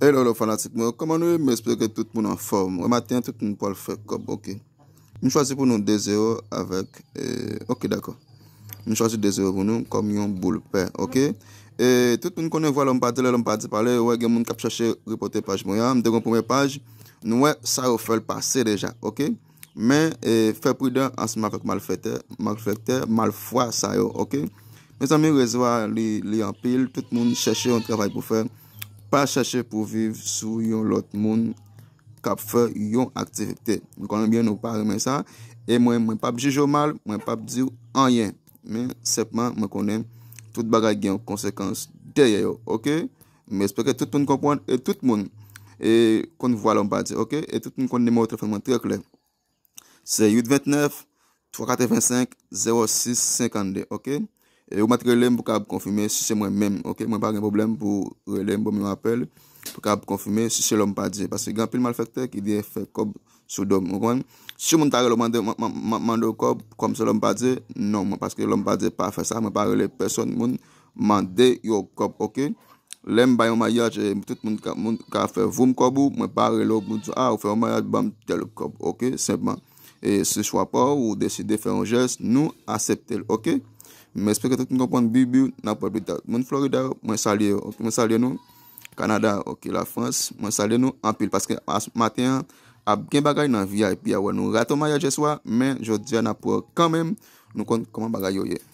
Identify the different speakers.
Speaker 1: E lor lor fanatik mwen, koman nou mwen esprike tout moun an form? Mwen matyen tout moun pou al fèk kop, ok? Mwen chwasi pou nou de zero avèk, eh, ok d'akò. Mwen chwasi de zero pou nou, kom yon boulpè, ok? E tout moun konen vwa lom pati lè, lom pati palè, wè gen moun kap chèche ripote paj mwen ya, mwen te kon pou mè paj, nou wè, sa yo fèl pasè deja, ok? Mè eh, fè pridè anseman fèk mal fèk tè, mal fèk tè, mal fwa sa yo, ok? Mwen san mwen rezwa li an pil, tout moun chèche yon travèk pou fèk, pa chache pou viv sou yon lot moun kap fe yon aktivite. Mwen konen byen nou pa remen sa, e mwen mwen pa bji jo mal, mwen pa bji anyen, men sepman mwen konen tout bagay gen konsekans deye yo, ok? Mwen espere tout moun kompon, e tout moun e kon vo alon ba di, ok? E tout moun kon ne mou trefman tre kle. Se 8-29-385-06-52, ok? Ou mat relem pou ka pou konfime si se mwen menm, ok? Mwen pa gen problem pou relem pou mwen apel pou ka pou konfime si se lom pa dze. Pase gen pil malfekte ki diye fe kob sou dom, mwen kon. Si mwen ta relem mande yo kob, kom se lom pa dze, non mwen, paske lom pa dze pa fe sa, mwen pa relem person mwen mande yo kob, ok? Lem bayon mayaj, mwen tout mwen ka fe voun kob ou, mwen pa relem mwen tou a ou fe yon mayaj, bam, tel yo kob, ok? Sembman. E se chwa pou ou deside fè anjez, nou asepte l, ok? Mè espè kète nou kompon bibi ou nan pòpil ta. Moun Florida, mwen salye ou ki mwen salye nou. Kanada, ok, la Frans, mwen salye nou anpil. Paske as maten ap gen bagay nan viyay. Pi ya wè nou raton maya jeswa, men jò diyan ap pou kanmèm nou konti koman bagay yo ye.